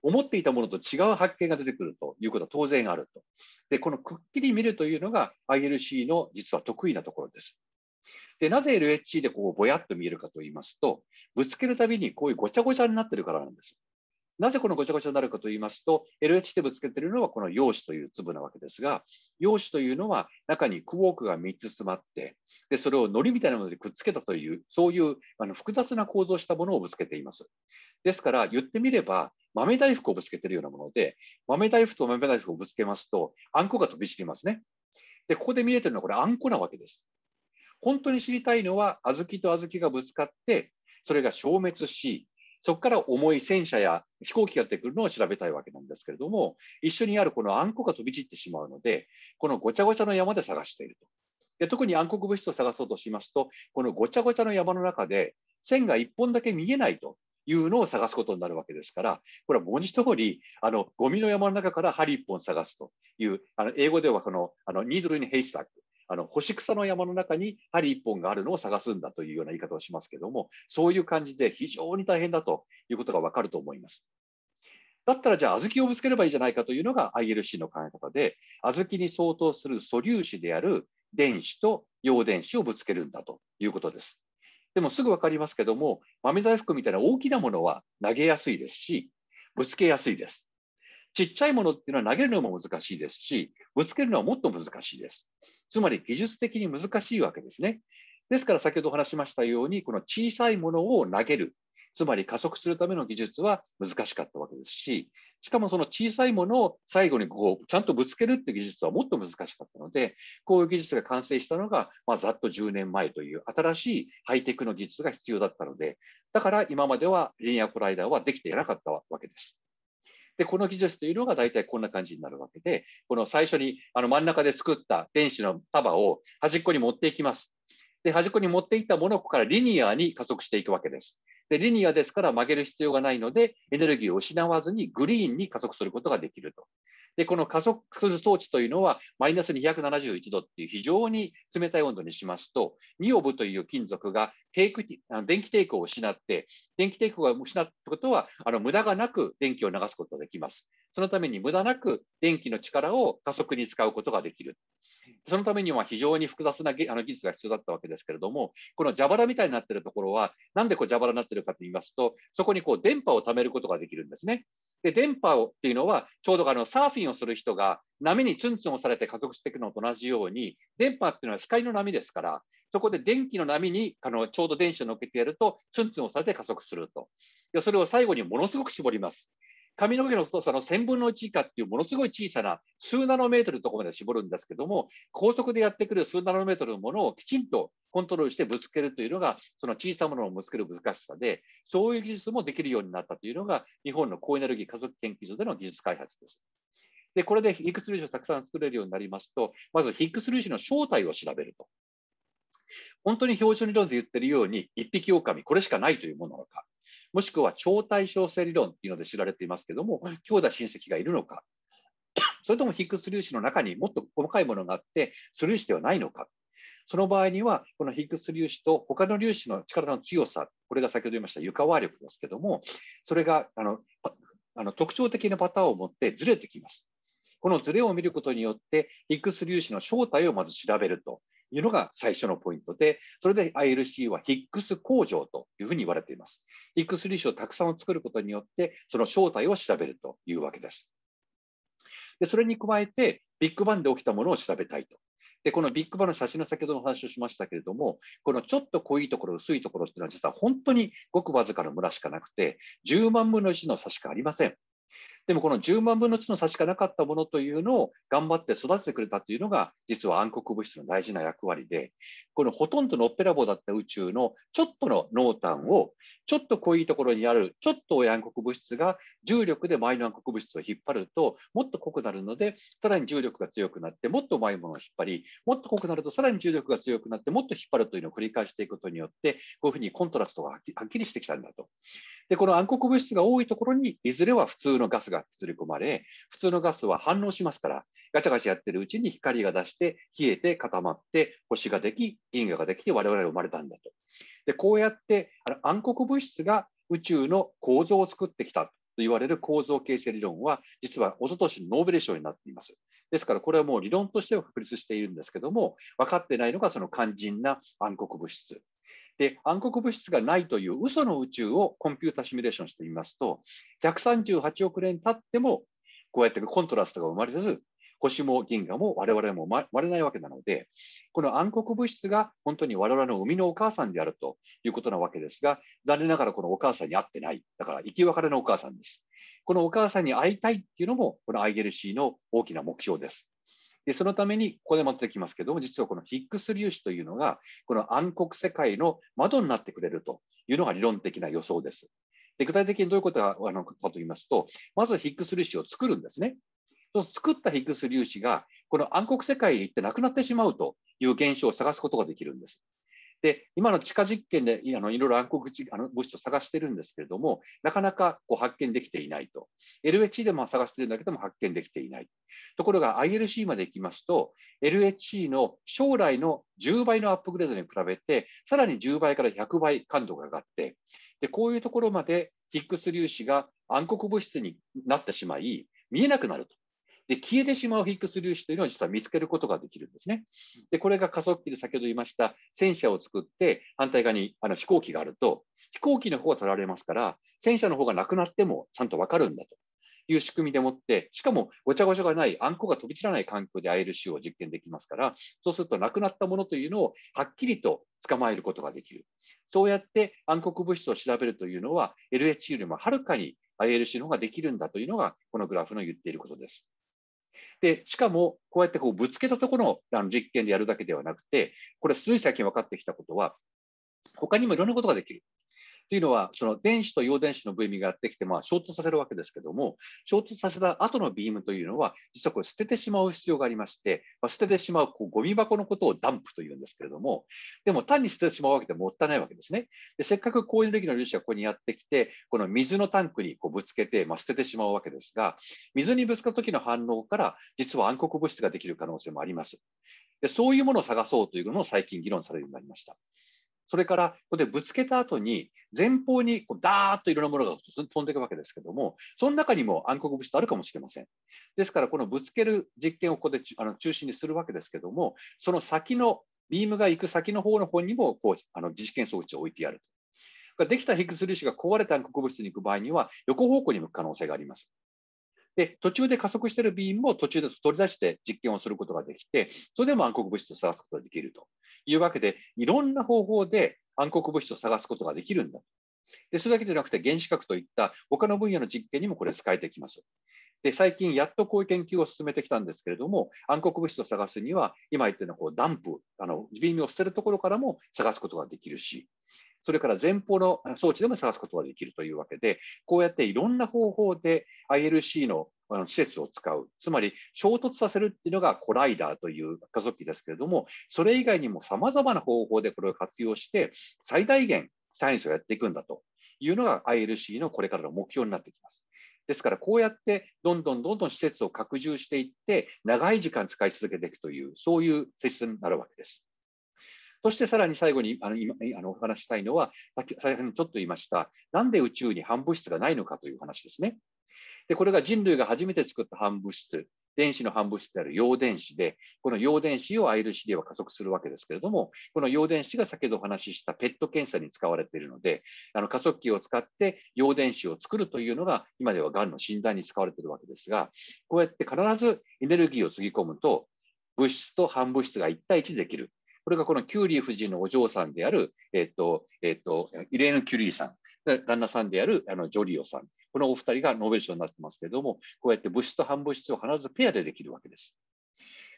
[SPEAKER 1] 思っていたものと違う発見が出てくるということは当然あると。で、このくっきり見るというのが ILC の実は得意なところです。で、なぜ LHC でこうぼやっと見えるかと言いますと、ぶつけるたびにこういうごちゃごちゃになってるからなんです。なぜこのごちゃごちゃになるかと言いますと、LH でぶつけているのはこの陽子という粒なわけですが、陽子というのは中にクォークが3つ詰まって、でそれを糊みたいなものでくっつけたという、そういうあの複雑な構造したものをぶつけています。ですから、言ってみれば、豆大福をぶつけているようなもので、豆大福と豆大福をぶつけますと、あんこが飛び散りますね。で、ここで見えてるのはこれ、あんこなわけです。本当に知りたいのは、小豆と小豆がぶつかって、それが消滅し、そこから重い戦車や飛行機が出てくるのを調べたいわけなんですけれども、一緒にあるこのあんこが飛び散ってしまうので、このごちゃごちゃの山で探していると。で特に暗黒物質を探そうとしますと、このごちゃごちゃの山の中で、線が1本だけ見えないというのを探すことになるわけですから、これは文字通り、あの、ゴミの山の中から針1本探すという、あの、英語ではその、あの、ニードルにヘイスタックあの干し草の山の中に針1本があるのを探すんだというような言い方をしますけども、そういう感じで非常に大変だということがわかると思います。だったらじゃあ小豆をぶつければいいじゃないかというのが ILC の考え方で、小豆に相当する素粒子である電子と陽電子をぶつけるんだということです。でもすぐ分かりますけども、豆大福みたいな大きなものは投げやすいですし、ぶつけやすいです。ちっちゃいものっていうのは投げるのも難しいですし、ぶつけるのはもっと難しいです。つまり技術的に難しいわけですね。ですから先ほどお話しましたように、この小さいものを投げる、つまり加速するための技術は難しかったわけですし、しかもその小さいものを最後にこうちゃんとぶつけるって技術はもっと難しかったので、こういう技術が完成したのが、まあ、ざっと10年前という新しいハイテクの技術が必要だったので、だから今まではリニアコライダーはできていなかったわけです。で、この技術というのが大体こんな感じになるわけで、この最初にあの真ん中で作った電子の束を端っこに持っていきます。で、端っこに持っていったものをここからリニアに加速していくわけです。で、リニアですから曲げる必要がないので、エネルギーを失わずにグリーンに加速することができると。で、この加速する装置というのは、マイナス271度っていう非常に冷たい温度にしますと、ニオブという金属が抵抗電気抵抗を失って、電気抵抗が失ったことは、あの無駄がなく電気を流すことができます。そのために無駄なく電気の力を加速に使うことができる。そのためには非常に複雑な技術が必要だったわけですけれども、この蛇腹みたいになっているところは、なんでこう蛇腹になっているかと言いますと、そこにこう電波を貯めることができるんですね。で、電波をっていうのは、ちょうどあのサーフィンをする人が波にツンツン押されて加速していくのと同じように、電波っていうのは光の波ですから、そこで電気の波にあのちょうど電子を乗っけてやると、ツンツン押されて加速すると。で、それを最後にものすごく絞ります。髪の毛の太さの1000分の1以下っていうものすごい小さな数ナノメートルのところまで絞るんですけども、高速でやってくる数ナノメートルのものをきちんとコントロールしてぶつけるというのが、その小さなものをぶつける難しさで、そういう技術もできるようになったというのが、日本の高エネルギー家族研究所での技術開発です。で、これでヒックス粒子をたくさん作れるようになりますと、まずヒックス粒子の正体を調べると。本当に標準理論で言ってるように、一匹狼、これしかないというものなのか。もしくは超対称性理論っていうので知られていますけども、兄弟親戚がいるのか、それともヒックス粒子の中にもっと細かいものがあって、素粒子ではないのか。その場合には、このヒックス粒子と他の粒子の力の強さ、これが先ほど言いました床和力ですけども、それがあのあの特徴的なパターンを持ってずれてきます。このズレを見ることによって、ヒックス粒子の正体をまず調べると。いうのが最初のポイントで、それで ILC はヒックス工場というふうに言われています。ヒックス粒子をたくさん作ることによって、その正体を調べるというわけです。でそれに加えて、ビッグバンで起きたものを調べたいと。でこのビッグバンの写真の先ほどの話をしましたけれども、このちょっと濃いところ、薄いところっていうのは、実は本当にごくわずかな村しかなくて、10万分の1の差しかありません。でもこの10万分の1の差しかなかったものというのを頑張って育ててくれたというのが、実は暗黒物質の大事な役割で、このほとんどのオペラボだった宇宙のちょっとの濃淡を、ちょっと濃いところにある、ちょっとい暗黒物質が重力で前の暗黒物質を引っ張ると、もっと濃くなるので、さらに重力が強くなって、もっと前ものを引っ張り、もっと濃くなると、さらに重力が強くなって、もっと引っ張るというのを繰り返していくことによって、こういうふうにコントラストがはっきりしてきたんだと。で、この暗黒物質が多いところに、いずれは普通のガスがが刷り込まれ、普通のガスは反応しますから、ガチャガチャやってるうちに光が出して、冷えて固まって、星ができ、銀河ができて、我々は生まれたんだと。で、こうやってあの暗黒物質が宇宙の構造を作ってきたと言われる構造形成理論は、実はおととしのノーベル賞になっています。ですから、これはもう理論としては確立しているんですけども、分かってないのがその肝心な暗黒物質。で暗黒物質がないという嘘の宇宙をコンピュータシミュレーションしてみますと138億年経ってもこうやってコントラストが生まれず星も銀河も我々も割れないわけなので、この暗黒物質が本当に我々の生みのお母さんであるということなわけですが、残念ながらこのお母さんに会ってない。だから生き別れのお母さんです。このお母さんに会いたいっていうのも、この ILC の大きな目標です。で、そのために、ここでまたてきますけども、実はこのヒックス粒子というのが、この暗黒世界の窓になってくれるというのが理論的な予想です。で具体的にどういうことかと言いますと、まずヒックス粒子を作るんですね。その作ったヒックス粒子が、この暗黒世界へ行ってなくなってしまうという現象を探すことができるんです。で、今の地下実験でいろいろ暗黒あの物質を探してるんですけれども、なかなかこう発見できていないと。LHC でも探してるんだけども発見できていない。ところが ILC まで行きますと、LHC の将来の10倍のアップグレードに比べて、さらに10倍から100倍感度が上がって、でこういうところまでックス粒子が暗黒物質になってしまい、見えなくなると。で、消えてしまうィックス粒子というのを実は見つけることができるんですね。で、これが加速器で先ほど言いました戦車を作って反対側にあの飛行機があると、飛行機の方が取られますから、戦車の方がなくなってもちゃんとわかるんだと。いう仕組みでもって、しかもごちゃごちゃがない、あんこが飛び散らない環境で ILC を実験できますから、そうするとなくなったものというのをはっきりと捕まえることができる。そうやって暗黒物質を調べるというのは、LH よりもはるかに ILC の方ができるんだというのが、このグラフの言っていることです。で、しかも、こうやってこうぶつけたところあの実験でやるだけではなくて、これ、数字最近分かってきたことは、他にもいろんなことができる。というのは、その電子と陽電子の部位がやってきて、まあ、衝突させるわけですけども、衝突させた後のビームというのは、実はこれ捨ててしまう必要がありまして、まあ、捨ててしまうこうゴミ箱のことをダンプというんですけれども、でも単に捨ててしまうわけでもったいないわけですね。でせっかく高エネルギーの粒子がここにやってきて、この水のタンクにこうぶつけて、まあ、捨ててしまうわけですが、水にぶつかった時の反応から、実は暗黒物質ができる可能性もあります。でそういうものを探そうというのを最近議論されるようになりました。それからここでぶつけた後に前方にこうダーッといろんなものが飛んでいくわけですけども、その中にも暗黒物質あるかもしれません。ですから、このぶつける実験をここであの中心にするわけですけども、その先の、ビームが行く先の方の方にもこうあの実験装置を置いてやる。できたヒッグス粒子が壊れた暗黒物質に行く場合には、横方向に向く可能性があります。で、途中で加速しているビームも途中で取り出して実験をすることができて、それでも暗黒物質を探すことができるというわけで、いろんな方法で暗黒物質を探すことができるんだ。で、それだけじゃなくて原子核といった他の分野の実験にもこれ使えてきます。で、最近やっとこういう研究を進めてきたんですけれども、暗黒物質を探すには、今言ったようなこうダンプ、あの、ビームを捨てるところからも探すことができるし、それから前方の装置でも探すことができるというわけで、こうやっていろんな方法で ILC の施設を使う、つまり衝突させるっていうのがコライダーという加速器ですけれども、それ以外にもさまざまな方法でこれを活用して、最大限サイエンスをやっていくんだというのが ILC のこれからの目標になってきます。ですから、こうやってどんどんどんどん施設を拡充していって、長い時間使い続けていくという、そういう性質になるわけです。そしてさらに最後にあの今あのお話したいのは、先ほどちょっと言いました、なんで宇宙に反物質がないのかという話ですね。でこれが人類が初めて作った反物質、電子の反物質である陽電子で、この陽電子を ILCD は加速するわけですけれども、この陽電子が先ほどお話ししたペット検査に使われているので、あの加速器を使って陽電子を作るというのが、今ではがんの診断に使われているわけですが、こうやって必ずエネルギーをつぎ込むと、物質と反物質が1対1できる。これがこのキューリー夫人のお嬢さんである、えっと、えっと、イレーヌ・キュリーさん、旦那さんであるあのジョリオさん、このお二人がノーベル賞になってますけれども、こうやって物質と反物質を必ずペアでできるわけです。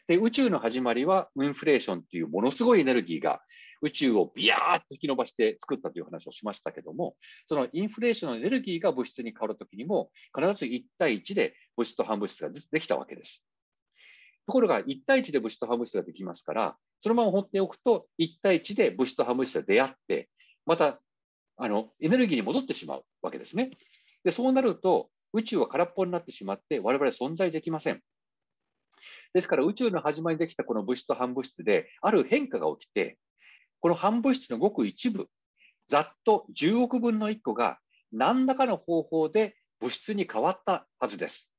[SPEAKER 1] で宇宙の始まりはインフレーションというものすごいエネルギーが宇宙をビヤーッと引き伸ばして作ったという話をしましたけどもそのインフレーションのエネルギーが物質に変わるときにも必ず1対1で物質と反物質ができたわけです。ところが1対1で物質と反物質ができますからそのまま放っておくと、1対1で物質と反物質が出会って、またあのエネルギーに戻ってしまうわけですね。でそうなると、宇宙は空っぽになってしまって、我々存在できません。ですから、宇宙の始まりできたこの物質と反物質で、ある変化が起きて、この反物質のごく一部、ざっと10億分の1個が、何らかの方法で物質に変わったはずです。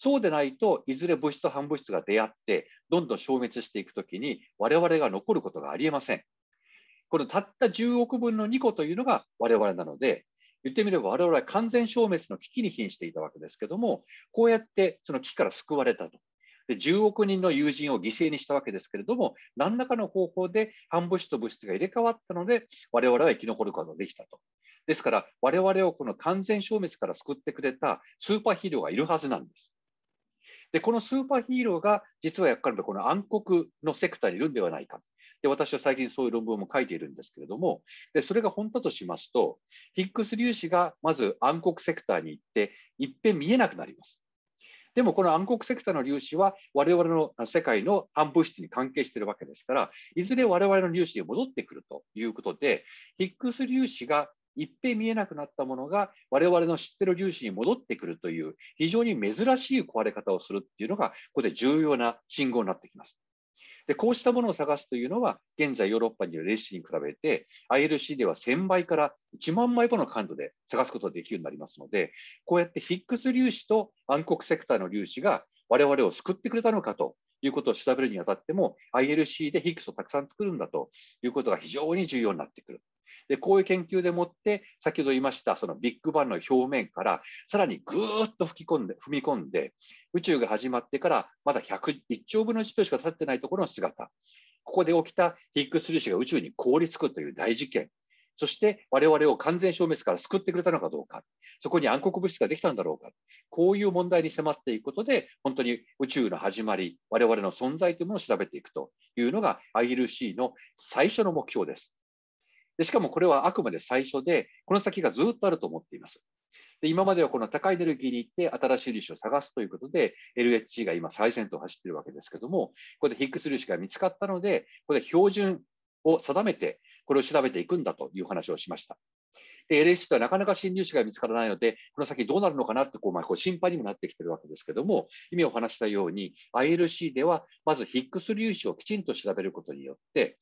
[SPEAKER 1] そうでないといずれ物質と反物質が出会ってどんどん消滅していくときに我々が残ることがありえません。このたった10億分の2個というのが我々なので言ってみれば我々は完全消滅の危機に瀕していたわけですけどもこうやってその危機から救われたとで10億人の友人を犠牲にしたわけですけれども何らかの方法で反物質と物質が入れ替わったので我々は生き残ることができたと。ですから我々をこの完全消滅から救ってくれたスーパーヒーローがいるはずなんです。で、このスーパーヒーローが、実はやっぱりこの暗黒のセクターにいるんではないか。で、私は最近そういう論文も書いているんですけれども、で、それが本当としますと、ヒックス粒子がまず暗黒セクターに行って、いっぺん見えなくなります。でもこの暗黒セクターの粒子は我々の世界の暗物質に関係しているわけですから、いずれ我々の粒子に戻ってくるということで、ヒックス粒子が一変見えなくなったものが我々の知ってる粒子に戻ってくるという非常に珍しい壊れ方をするっていうのがここで重要な信号になってきます。でこうしたものを探すというのは現在ヨーロッパにいるレシピに比べて ILC では1000倍から1万枚もの感度で探すことができるようになりますのでこうやってヒックス粒子と暗黒セクターの粒子が我々を救ってくれたのかということを調べるにあたっても ILC でヒックスをたくさん作るんだということが非常に重要になってくる。でこういう研究でもって先ほど言いましたそのビッグバンの表面からさらにぐーっと吹き込んで踏み込んで宇宙が始まってからまだ101兆分の1秒しか経ってないところの姿ここで起きたヒッグス粒子が宇宙に凍りつくという大事件そして我々を完全消滅から救ってくれたのかどうか、そこに暗黒物質ができたんだろうか、こういう問題に迫っていくことで、本当に宇宙の始まり、我々の存在というものを調べていくというのが ILC の最初の目標です。でしかもこれはあくまで最初で、この先がずっとあると思っています。で今まではこの高いエネルギーに行って新しい粒子を探すということで LHC が今最先頭を走っているわけですけどもここでヒックス粒子が見つかったのでこれ標準を定めてこれを調べていくんだという話をしました。LHC とはなかなか新粒子が見つからないので、この先どうなるのかなってこう、まあ、こう心配にもなってきてるわけですけども、今お話したように、ILC ではまずヒックス粒子をきちんと調べることによって、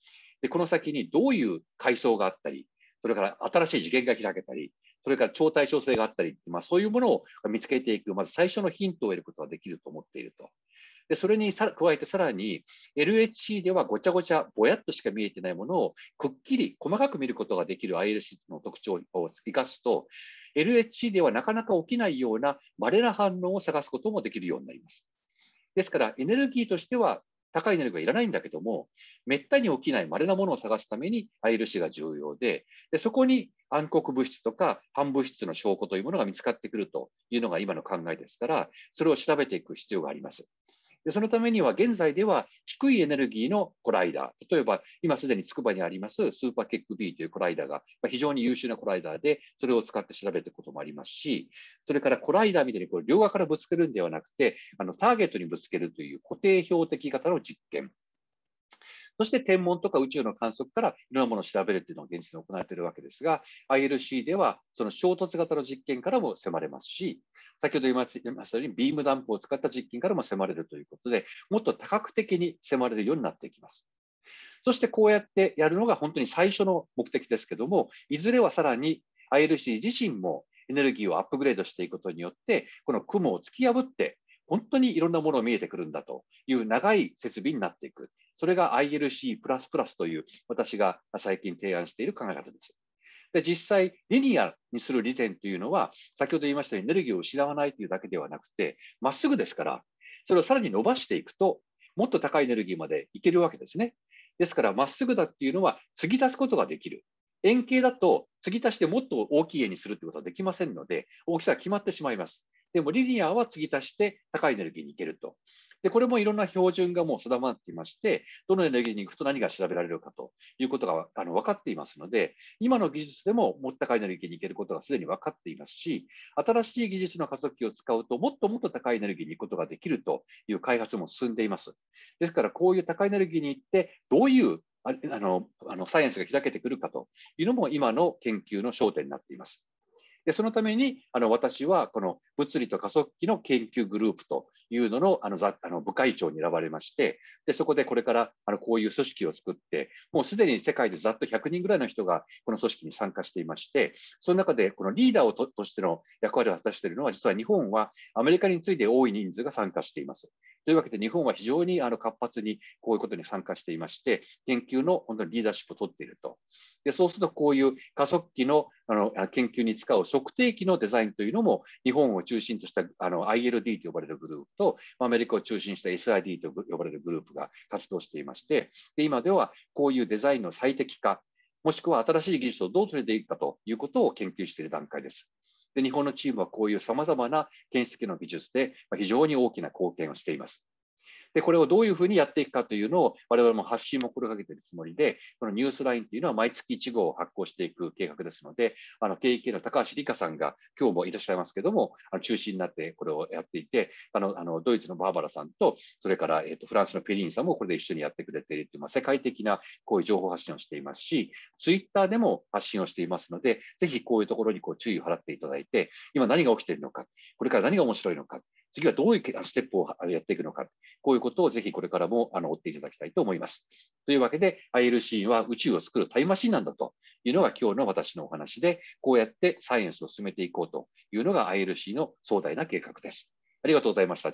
[SPEAKER 1] で、この先にどういう階層があったり、それから新しい次元が開けたり、それから超対称性があったり、まあ、そういうものを見つけていく、まず最初のヒントを得ることができると思っていると。でそれにさ加えてさらに LHC ではごちゃごちゃぼやっとしか見えてないものをくっきり細かく見ることができる ILC の特徴を生かすと LHC ではなかなか起きないような稀な反応を探すこともできるようになります。ですからエネルギーとしては高い能力はいらないんだけども、めったに起きない稀なものを探すために ILC が重要で、でそこに暗黒物質とか反物質の証拠というものが見つかってくるというのが今の考えですから、それを調べていく必要があります。でそのためには現在では低いエネルギーのコライダー、例えば今すでにつくばにありますスーパーケック B というコライダーが非常に優秀なコライダーで、それを使って調べていくこともありますし、それからコライダーみたいにこう両側からぶつけるんではなくて、あのターゲットにぶつけるという固定標的型の実験。そして天文とか宇宙の観測からいろんなものを調べるっていうのが現実に行われているわけですが、ILC ではその衝突型の実験からも迫れますし、先ほど言いましたようにビームダンプを使った実験からも迫れるということで、もっと多角的に迫れるようになっていきます。そしてこうやってやるのが本当に最初の目的ですけども、いずれはさらに ILC 自身もエネルギーをアップグレードしていくことによって、この雲を突き破って、本当にいろんなものが見えてくるんだという長い設備になっていく。それが ILC++ という私が最近提案している考え方です。で実際、リニアにする利点というのは、先ほど言いましたようにエネルギーを失わないというだけではなくて、まっすぐですから、それをさらに伸ばしていくと、もっと高いエネルギーまでいけるわけですね。ですから、まっすぐだっていうのは、継ぎ足すことができる。円形だと、継ぎ足してもっと大きい円にするってことはできませんので、大きさが決まってしまいます。でも、リニアは継ぎ足して高いエネルギーにいけると。で、これもいろんな標準がもう定まっていまして、どのエネルギーに行くと何が調べられるかということがあの分かっていますので、今の技術でももっと高いエネルギーに行けることがすでに分かっていますし、新しい技術の加速器を使うと、もっともっと高いエネルギーに行くことができるという開発も進んでいます。ですから、こういう高いエネルギーに行って、どういうあのあのサイエンスが開けてくるかというのも今の研究の焦点になっています。でそのためにあの私はこの物理と加速器の研究グループというののあのあの部会長に選ばれましてでそこでこれからあのこういう組織を作ってもうすでに世界でざっと100人ぐらいの人がこの組織に参加していましてその中でこのリーダーをととしての役割を果たしているのは実は日本はアメリカに次いで多い人数が参加しています。というわけで日本は非常にあの活発にこういうことに参加していまして研究の本当にリーダーシップを取っていると。でそうするとこういう加速器のあの研究に使う測定器のデザインというのも日本を中心としたあの ILD と呼ばれるグループと、アメリカを中心した SID と呼ばれるグループが活動していまして、で今ではこういうデザインの最適化、もしくは新しい技術をどう取り入れていくかということを研究している段階です。で日本のチームはこういうさまざまな検出機の技術で非常に大きな貢献をしています。で、これをどういうふうにやっていくかというのを、我々も発信も心がけているつもりで、このニュースラインというのは毎月1号を発行していく計画ですので、あの、KK の高橋理香さんが今日もいらっしゃいますけども、あの中心になってこれをやっていて、あの、あのドイツのバーバラさんと、それから、えっと、フランスのペリーンさんもこれで一緒にやってくれているという、まあ、世界的なこういう情報発信をしていますし、ツイッターでも発信をしていますので、ぜひこういうところにこう注意を払っていただいて、今何が起きているのか、これから何が面白いのか、次はどういうステップをやっていくのか、こういうことをぜひこれからもあの追っていただきたいと思います。というわけで、ILC は宇宙を作るタイムマシンなんだというのが今日の私のお話で、こうやってサイエンスを進めていこうというのが ILC の壮大な計画です。ありがとうございました。